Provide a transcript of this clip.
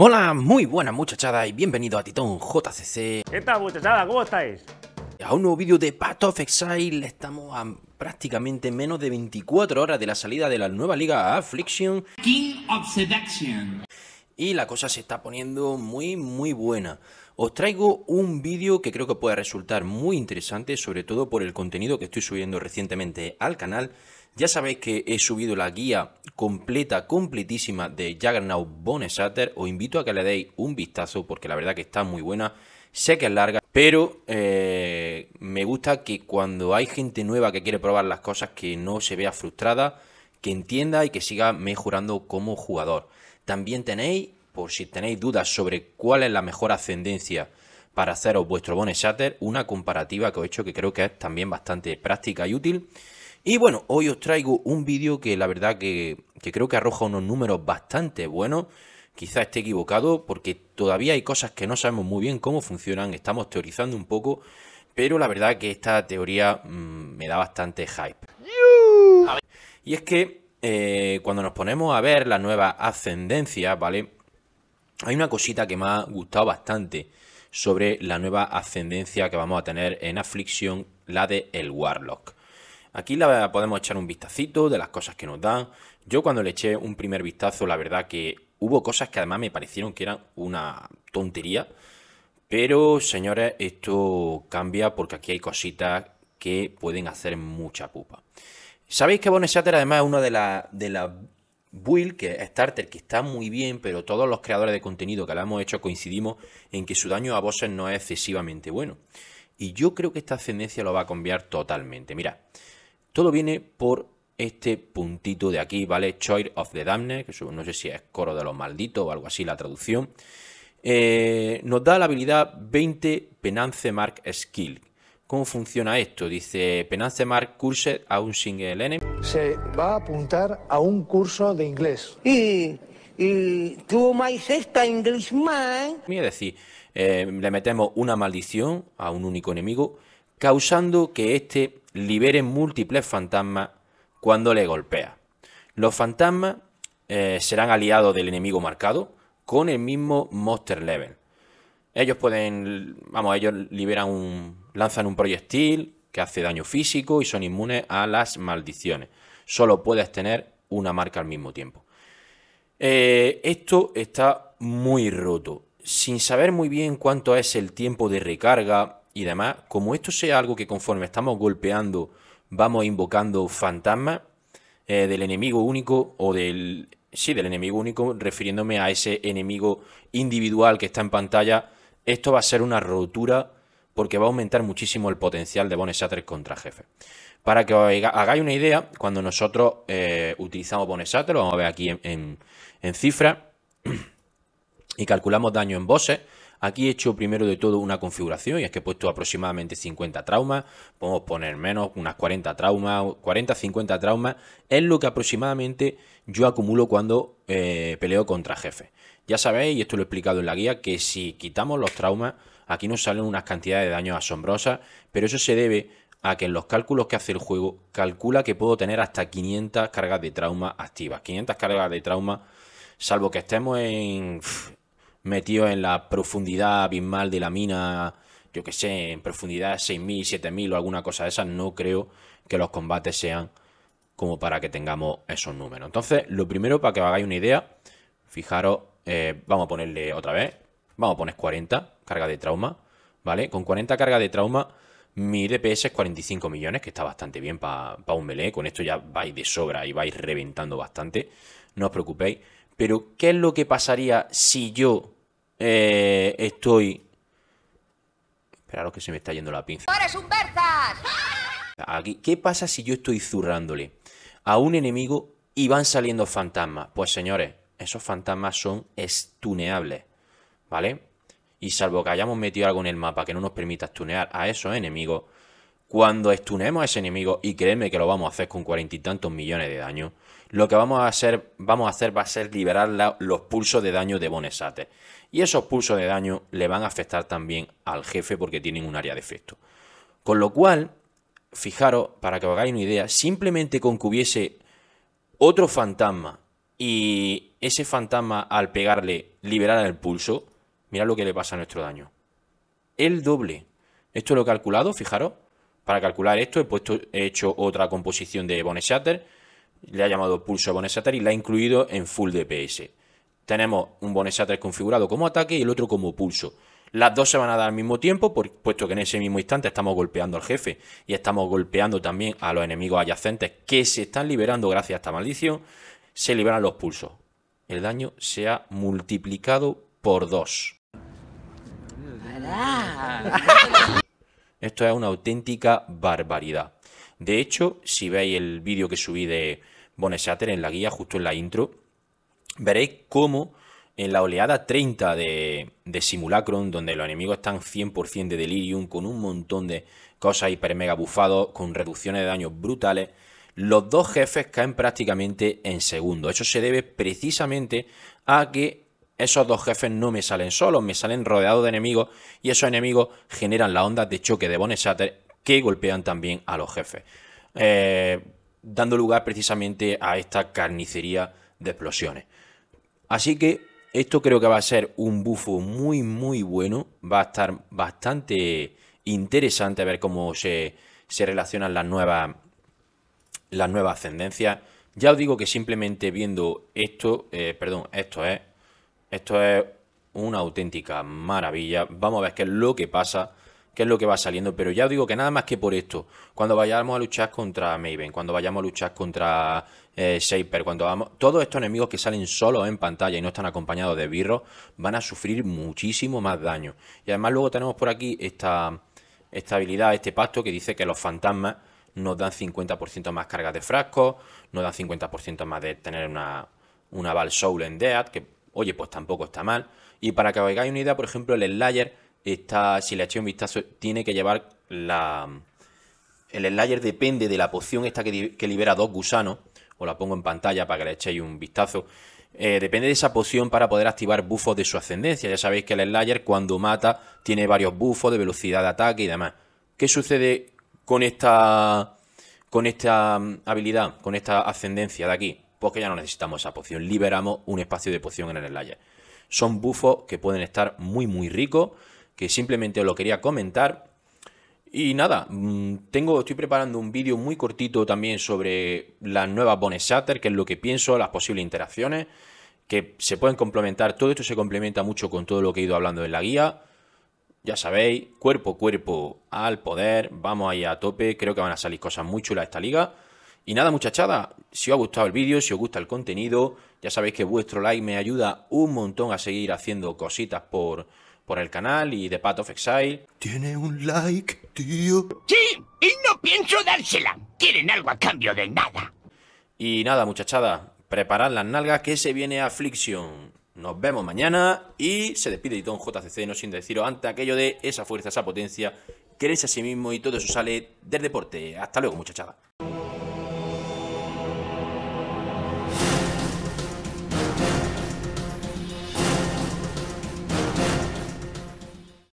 Hola, muy buena muchachada y bienvenido a Titón JCC. ¿Qué tal muchachada? ¿Cómo estáis? A un nuevo vídeo de Path of Exile estamos a prácticamente menos de 24 horas de la salida de la nueva liga Affliction. King of Seduction. Y la cosa se está poniendo muy, muy buena. Os traigo un vídeo que creo que puede resultar muy interesante, sobre todo por el contenido que estoy subiendo recientemente al canal. Ya sabéis que he subido la guía completa, completísima de Juggernaut Bone Shatter. Os invito a que le deis un vistazo porque la verdad que está muy buena. Sé que es larga, pero eh, me gusta que cuando hay gente nueva que quiere probar las cosas, que no se vea frustrada, que entienda y que siga mejorando como jugador. También tenéis por si tenéis dudas sobre cuál es la mejor ascendencia para haceros vuestro bone shatter, una comparativa que os he hecho que creo que es también bastante práctica y útil. Y bueno, hoy os traigo un vídeo que la verdad que, creo que arroja unos números bastante buenos. quizás esté equivocado porque todavía hay cosas que no sabemos muy bien cómo funcionan, estamos teorizando un poco, pero la verdad que esta teoría mm, me da bastante hype. Y es que eh, cuando nos ponemos a ver la nueva ascendencia, ¿vale? Hay una cosita que me ha gustado bastante sobre la nueva ascendencia que vamos a tener en Affliction, la de el Warlock. Aquí la podemos echar un vistacito de las cosas que nos dan. Yo cuando le eché un primer vistazo, la verdad que hubo cosas que además me parecieron que eran una tontería. Pero señores, esto cambia porque aquí hay cositas que pueden hacer mucha pupa. Sabéis que Bonnie además es una de, la, de las Will, que es Starter, que está muy bien, pero todos los creadores de contenido que la hemos hecho coincidimos en que su daño a bosses no es excesivamente bueno. Y yo creo que esta ascendencia lo va a cambiar totalmente. Mira, todo viene por este puntito de aquí, ¿vale? Choice of the Damned, que no sé si es coro de los malditos o algo así la traducción. Eh, nos da la habilidad 20 Penance Mark Skill, ¿Cómo funciona esto? Dice Penance Mark Curse a un single enemy. Se va a apuntar a un curso de inglés. Y, y tú más esta Englishman? Es decir, eh, le metemos una maldición a un único enemigo, causando que éste libere múltiples fantasmas cuando le golpea. Los fantasmas eh, serán aliados del enemigo marcado con el mismo Monster Level. Ellos pueden, vamos, ellos liberan un, Lanzan un proyectil que hace daño físico y son inmunes a las maldiciones. Solo puedes tener una marca al mismo tiempo. Eh, esto está muy roto. Sin saber muy bien cuánto es el tiempo de recarga y demás, como esto sea algo que conforme estamos golpeando vamos invocando fantasmas eh, del enemigo único o del... Sí, del enemigo único, refiriéndome a ese enemigo individual que está en pantalla. Esto va a ser una rotura porque va a aumentar muchísimo el potencial de bones contra jefe. Para que os hagáis una idea, cuando nosotros eh, utilizamos Bone lo vamos a ver aquí en, en, cifras, y calculamos daño en bosses, Aquí he hecho primero de todo una configuración y es que he puesto aproximadamente 50 traumas, podemos poner menos, unas 40 traumas, 40, 50 traumas, es lo que aproximadamente yo acumulo cuando eh, peleo contra jefe. Ya sabéis, y esto lo he explicado en la guía, que si quitamos los traumas, aquí nos salen unas cantidades de daños asombrosas, pero eso se debe a que en los cálculos que hace el juego calcula que puedo tener hasta 500 cargas de trauma activas. 500 cargas de trauma, salvo que estemos en, metidos en la profundidad abismal de la mina, yo que sé, en profundidad 6.000, 7.000 o alguna cosa de esas, no creo que los combates sean como para que tengamos esos números. Entonces, lo primero, para que os hagáis una idea, fijaros eh, vamos a ponerle otra vez. Vamos a poner 40, carga de trauma. ¿Vale? Con 40 carga de trauma, mi DPS es 45 millones, que está bastante bien para un melee. Con esto ya vais de sobra y vais reventando bastante. No os preocupéis. Pero, ¿qué es lo que pasaría si yo eh, estoy... Esperaros que se me está yendo la pinza. Aquí, ¿Qué pasa si yo estoy zurrándole a un enemigo y van saliendo fantasmas? Pues señores, esos fantasmas son estuneables, ¿vale? Y salvo que hayamos metido algo en el mapa que no nos permita estunear a esos enemigos, cuando estunemos a ese enemigo, y créeme que lo vamos a hacer con cuarenta y tantos millones de daño, lo que vamos a hacer, vamos a hacer va a ser liberar los pulsos de daño de Bonesate. Y esos pulsos de daño le van a afectar también al jefe porque tienen un área de efecto. Con lo cual, fijaros, para que os hagáis una idea, simplemente con otro fantasma y ese fantasma al pegarle liberar el pulso, mira lo que le pasa a nuestro daño. El doble. Esto lo he calculado, fijaros. Para calcular esto he, puesto, he hecho otra composición de Bone Shatter, le ha llamado pulso Bone Shatter y la ha incluido en full DPS. Tenemos un Bone Shatter configurado como ataque y el otro como pulso. Las dos se van a dar al mismo tiempo, puesto que en ese mismo instante estamos golpeando al jefe y estamos golpeando también a los enemigos adyacentes que se están liberando gracias a esta maldición. Se liberan los pulsos el daño se ha multiplicado por dos. Esto es una auténtica barbaridad. De hecho, si veis el vídeo que subí de Boneshatter en la guía, justo en la intro, veréis cómo en la oleada 30 de, Simulacron, donde los enemigos están 100% de delirium, con un montón de cosas hiper mega bufados, con reducciones de daños brutales, los dos jefes caen prácticamente en segundo. Eso se debe precisamente a que esos dos jefes no me salen solos, me salen rodeados de enemigos y esos enemigos generan las ondas de choque de Shatter. que golpean también a los jefes, eh, dando lugar precisamente a esta carnicería de explosiones. Así que esto creo que va a ser un bufo muy muy bueno, va a estar bastante interesante a ver cómo se, se relacionan las nuevas las nuevas tendencias Ya os digo que simplemente viendo esto, eh, perdón, esto es, esto es una auténtica maravilla. Vamos a ver qué es lo que pasa, qué es lo que va saliendo. Pero ya os digo que nada más que por esto, cuando vayamos a luchar contra Maven, cuando vayamos a luchar contra eh, Shaper, cuando vamos, todos estos enemigos que salen solos en pantalla y no están acompañados de birros, van a sufrir muchísimo más daño. Y además luego tenemos por aquí esta, esta habilidad, este pacto que dice que los fantasmas nos dan 50% más cargas de frascos, nos dan 50% más de tener una, una Val Soul en Dead, que oye, pues tampoco está mal. Y para que os hagáis una idea, por ejemplo, el Slayer está, si le echáis un vistazo, tiene que llevar la... El Slayer depende de la poción esta que, libera dos gusanos, os la pongo en pantalla para que le echéis un vistazo. Eh, depende de esa poción para poder activar buffos de su ascendencia. Ya sabéis que el Slayer cuando mata tiene varios buffos de velocidad de ataque y demás. ¿Qué sucede con esta, con esta mm, habilidad, con esta ascendencia de aquí? Porque pues ya no necesitamos esa poción, liberamos un espacio de poción en el enlayer. Son bufos que pueden estar muy, muy ricos, que simplemente os lo quería comentar. Y nada, mm, tengo, estoy preparando un vídeo muy cortito también sobre las nuevas bone Shatter, que es lo que pienso, las posibles interacciones, que se pueden complementar. Todo esto se complementa mucho con todo lo que he ido hablando en la guía. Ya sabéis, cuerpo a cuerpo al poder, vamos ahí a tope, creo que van a salir cosas muy chulas esta liga. Y nada muchachada, si os ha gustado el vídeo, si os gusta el contenido, ya sabéis que vuestro like me ayuda un montón a seguir haciendo cositas por, por el canal y de Path of Exile. Tiene un like, tío. Sí, y no pienso dársela. Quieren algo a cambio de nada. Y nada muchachada, preparad las nalgas que se viene Affliction. Nos vemos mañana y se despide Itón JCC, no sin deciros ante aquello de esa fuerza, esa potencia, crees a sí mismo y todo eso sale del deporte. Hasta luego, muchachada.